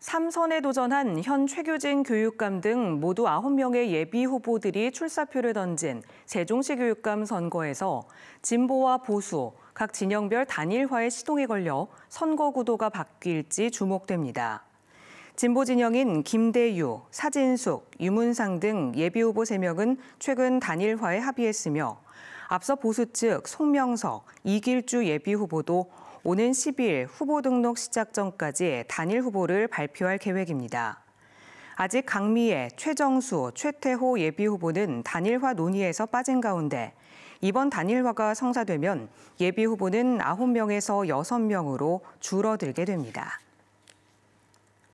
삼선에 도전한 현 최규진 교육감 등 모두 9명의 예비 후보들이 출사표를 던진 세종시 교육감 선거에서 진보와 보수, 각 진영별 단일화의 시동이 걸려 선거 구도가 바뀔지 주목됩니다. 진보 진영인 김대유, 사진숙, 유문상 등 예비 후보 3명은 최근 단일화에 합의했으며 앞서 보수 측 송명석, 이길주 예비 후보도 오는 10일 후보 등록 시작 전까지 단일 후보를 발표할 계획입니다. 아직 강미애, 최정수, 최태호 예비 후보는 단일화 논의에서 빠진 가운데 이번 단일화가 성사되면 예비 후보는 9명에서 6명으로 줄어들게 됩니다.